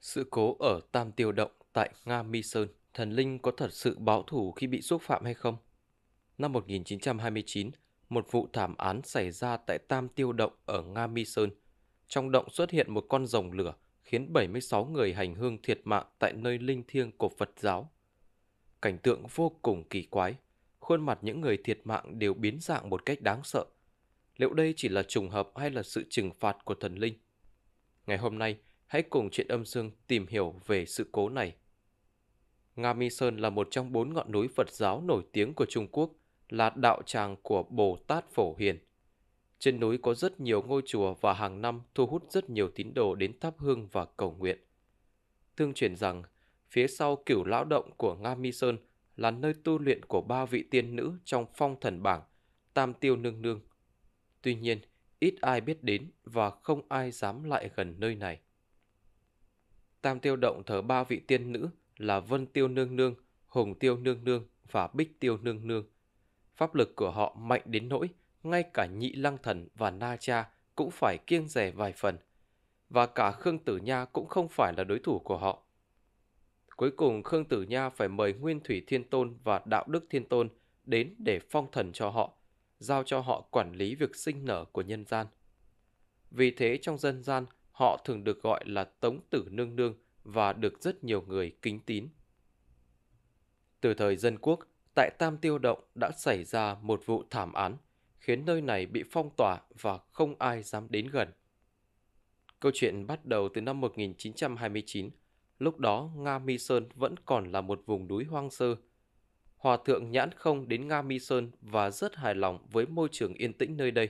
Sự cố ở Tam Tiêu Động tại Nga Mi Sơn, thần linh có thật sự báo thủ khi bị xúc phạm hay không? Năm 1929, một vụ thảm án xảy ra tại Tam Tiêu Động ở Nga Mi Sơn. Trong động xuất hiện một con rồng lửa khiến 76 người hành hương thiệt mạng tại nơi linh thiêng của Phật giáo. Cảnh tượng vô cùng kỳ quái, khuôn mặt những người thiệt mạng đều biến dạng một cách đáng sợ. Liệu đây chỉ là trùng hợp hay là sự trừng phạt của thần linh? Ngày hôm nay, hãy cùng chuyện âm dương tìm hiểu về sự cố này. Nga Mi Sơn là một trong bốn ngọn núi Phật giáo nổi tiếng của Trung Quốc, là đạo tràng của Bồ Tát Phổ Hiền. Trên núi có rất nhiều ngôi chùa và hàng năm thu hút rất nhiều tín đồ đến thắp hương và cầu nguyện. Thương truyền rằng, phía sau cửu lão động của Nga Mi Sơn là nơi tu luyện của ba vị tiên nữ trong phong thần bảng, Tam Tiêu Nương Nương. Tuy nhiên, ít ai biết đến và không ai dám lại gần nơi này. Tam Tiêu Động thờ ba vị tiên nữ là Vân Tiêu Nương Nương, hùng Tiêu Nương Nương và Bích Tiêu Nương Nương. Pháp lực của họ mạnh đến nỗi ngay cả Nhị Lăng Thần và Na Cha cũng phải kiêng rẻ vài phần. Và cả Khương Tử Nha cũng không phải là đối thủ của họ. Cuối cùng Khương Tử Nha phải mời Nguyên Thủy Thiên Tôn và Đạo Đức Thiên Tôn đến để phong thần cho họ, giao cho họ quản lý việc sinh nở của nhân gian. Vì thế trong dân gian, Họ thường được gọi là Tống Tử Nương Nương và được rất nhiều người kính tín. Từ thời dân quốc, tại Tam Tiêu Động đã xảy ra một vụ thảm án, khiến nơi này bị phong tỏa và không ai dám đến gần. Câu chuyện bắt đầu từ năm 1929, lúc đó Nga Mi Sơn vẫn còn là một vùng núi hoang sơ. Hòa thượng nhãn không đến Nga Mi Sơn và rất hài lòng với môi trường yên tĩnh nơi đây.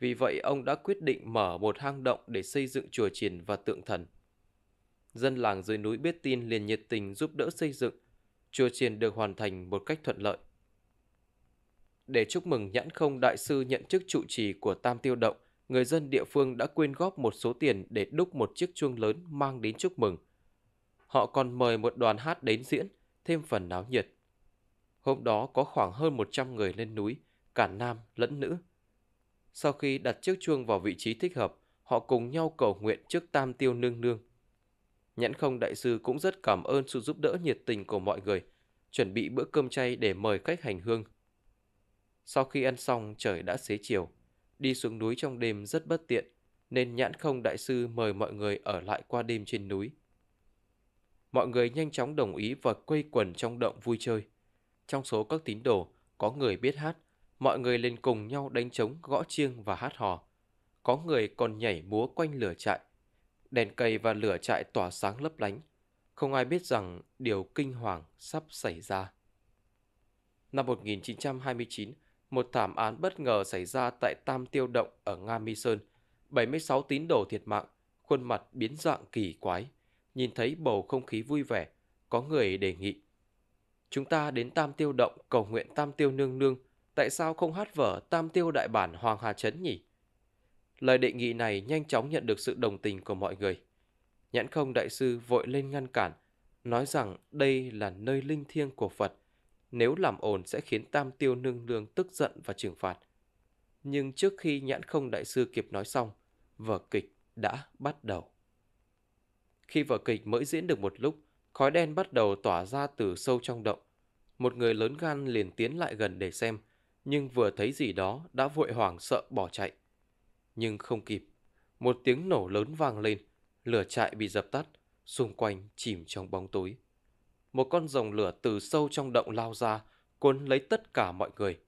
Vì vậy ông đã quyết định mở một hang động để xây dựng chùa chiền và tượng thần. Dân làng dưới núi biết tin liền nhiệt tình giúp đỡ xây dựng. Chùa chiền được hoàn thành một cách thuận lợi. Để chúc mừng nhãn không đại sư nhận chức trụ trì của Tam Tiêu Động, người dân địa phương đã quyên góp một số tiền để đúc một chiếc chuông lớn mang đến chúc mừng. Họ còn mời một đoàn hát đến diễn, thêm phần náo nhiệt. Hôm đó có khoảng hơn 100 người lên núi, cả nam lẫn nữ. Sau khi đặt chiếc chuông vào vị trí thích hợp, họ cùng nhau cầu nguyện trước tam tiêu nương nương. Nhãn không đại sư cũng rất cảm ơn sự giúp đỡ nhiệt tình của mọi người, chuẩn bị bữa cơm chay để mời khách hành hương. Sau khi ăn xong trời đã xế chiều, đi xuống núi trong đêm rất bất tiện, nên nhãn không đại sư mời mọi người ở lại qua đêm trên núi. Mọi người nhanh chóng đồng ý và quây quần trong động vui chơi. Trong số các tín đồ, có người biết hát, mọi người lên cùng nhau đánh trống, gõ chiêng và hát hò. Có người còn nhảy múa quanh lửa trại. Đèn cây và lửa trại tỏa sáng lấp lánh. Không ai biết rằng điều kinh hoàng sắp xảy ra. Năm 1929, một thảm án bất ngờ xảy ra tại Tam Tiêu Động ở Nga Mi Sơn. 76 tín đồ thiệt mạng, khuôn mặt biến dạng kỳ quái. Nhìn thấy bầu không khí vui vẻ, có người đề nghị. Chúng ta đến Tam Tiêu Động cầu nguyện Tam Tiêu Nương Nương tại sao không hát vở Tam Tiêu Đại Bản Hoàng Hà Trấn nhỉ? Lời đề nghị này nhanh chóng nhận được sự đồng tình của mọi người. Nhãn không đại sư vội lên ngăn cản, nói rằng đây là nơi linh thiêng của Phật. Nếu làm ồn sẽ khiến Tam Tiêu Nương Nương tức giận và trừng phạt. Nhưng trước khi nhãn không đại sư kịp nói xong, vở kịch đã bắt đầu. Khi vở kịch mới diễn được một lúc, khói đen bắt đầu tỏa ra từ sâu trong động. Một người lớn gan liền tiến lại gần để xem, nhưng vừa thấy gì đó đã vội hoảng sợ bỏ chạy. Nhưng không kịp, một tiếng nổ lớn vang lên, lửa trại bị dập tắt, xung quanh chìm trong bóng tối. Một con rồng lửa từ sâu trong động lao ra, cuốn lấy tất cả mọi người.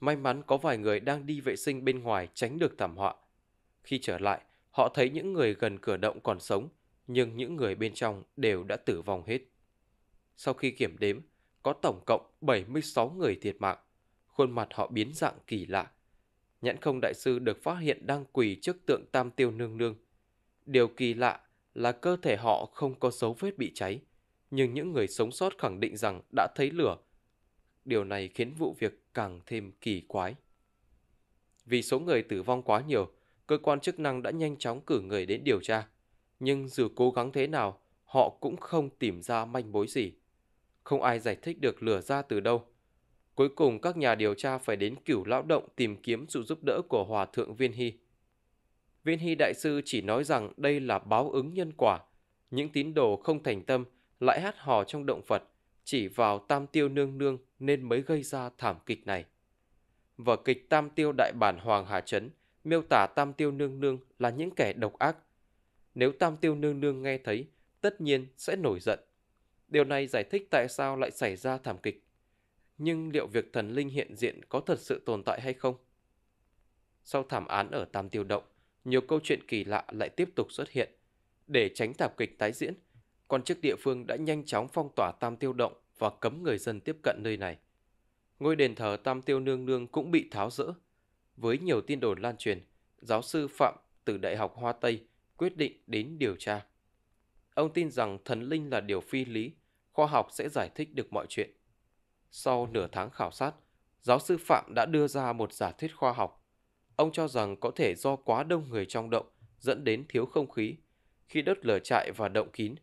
May mắn có vài người đang đi vệ sinh bên ngoài tránh được thảm họa. Khi trở lại, họ thấy những người gần cửa động còn sống, nhưng những người bên trong đều đã tử vong hết. Sau khi kiểm đếm, có tổng cộng 76 người thiệt mạng khuôn mặt họ biến dạng kỳ lạ. Nhãn không đại sư được phát hiện đang quỳ trước tượng tam tiêu nương nương. Điều kỳ lạ là cơ thể họ không có dấu vết bị cháy, nhưng những người sống sót khẳng định rằng đã thấy lửa. Điều này khiến vụ việc càng thêm kỳ quái. Vì số người tử vong quá nhiều, cơ quan chức năng đã nhanh chóng cử người đến điều tra. Nhưng dù cố gắng thế nào, họ cũng không tìm ra manh mối gì. Không ai giải thích được lửa ra từ đâu, Cuối cùng các nhà điều tra phải đến cửu lão động tìm kiếm sự giúp đỡ của Hòa Thượng Viên Hy. Viên Hy Đại Sư chỉ nói rằng đây là báo ứng nhân quả. Những tín đồ không thành tâm lại hát hò trong động Phật, chỉ vào tam tiêu nương nương nên mới gây ra thảm kịch này. Vở kịch Tam Tiêu Đại Bản Hoàng Hà Trấn miêu tả Tam Tiêu Nương Nương là những kẻ độc ác. Nếu Tam Tiêu Nương Nương nghe thấy, tất nhiên sẽ nổi giận. Điều này giải thích tại sao lại xảy ra thảm kịch nhưng liệu việc thần linh hiện diện có thật sự tồn tại hay không? Sau thảm án ở Tam Tiêu Động, nhiều câu chuyện kỳ lạ lại tiếp tục xuất hiện. Để tránh thảm kịch tái diễn, quan chức địa phương đã nhanh chóng phong tỏa Tam Tiêu Động và cấm người dân tiếp cận nơi này. Ngôi đền thờ Tam Tiêu Nương Nương cũng bị tháo rỡ. Với nhiều tin đồn lan truyền, giáo sư Phạm từ Đại học Hoa Tây quyết định đến điều tra. Ông tin rằng thần linh là điều phi lý, khoa học sẽ giải thích được mọi chuyện. Sau nửa tháng khảo sát, giáo sư Phạm đã đưa ra một giả thuyết khoa học. Ông cho rằng có thể do quá đông người trong động dẫn đến thiếu không khí. Khi đốt lửa chạy và động kín,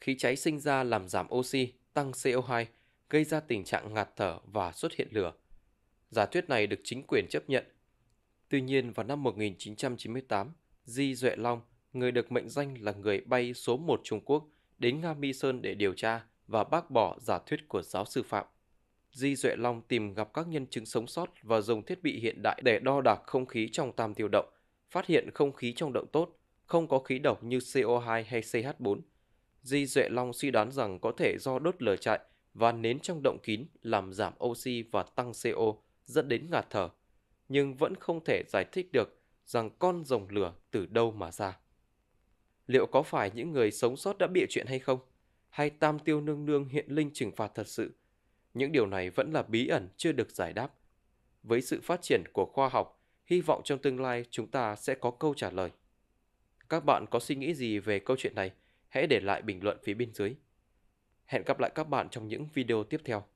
khí cháy sinh ra làm giảm oxy, tăng CO2, gây ra tình trạng ngạt thở và xuất hiện lửa. Giả thuyết này được chính quyền chấp nhận. Tuy nhiên vào năm 1998, Di Duệ Long, người được mệnh danh là người bay số 1 Trung Quốc, đến Nga Mi Sơn để điều tra và bác bỏ giả thuyết của giáo sư Phạm. Di Duệ Long tìm gặp các nhân chứng sống sót và dùng thiết bị hiện đại để đo đạc không khí trong tam tiêu động, phát hiện không khí trong động tốt, không có khí độc như CO2 hay CH4. Di Duệ Long suy đoán rằng có thể do đốt lửa chạy và nến trong động kín làm giảm oxy và tăng CO dẫn đến ngạt thở, nhưng vẫn không thể giải thích được rằng con rồng lửa từ đâu mà ra. Liệu có phải những người sống sót đã bịa chuyện hay không? Hay tam tiêu nương nương hiện linh trừng phạt thật sự – những điều này vẫn là bí ẩn chưa được giải đáp. Với sự phát triển của khoa học, hy vọng trong tương lai chúng ta sẽ có câu trả lời. Các bạn có suy nghĩ gì về câu chuyện này? Hãy để lại bình luận phía bên dưới. Hẹn gặp lại các bạn trong những video tiếp theo.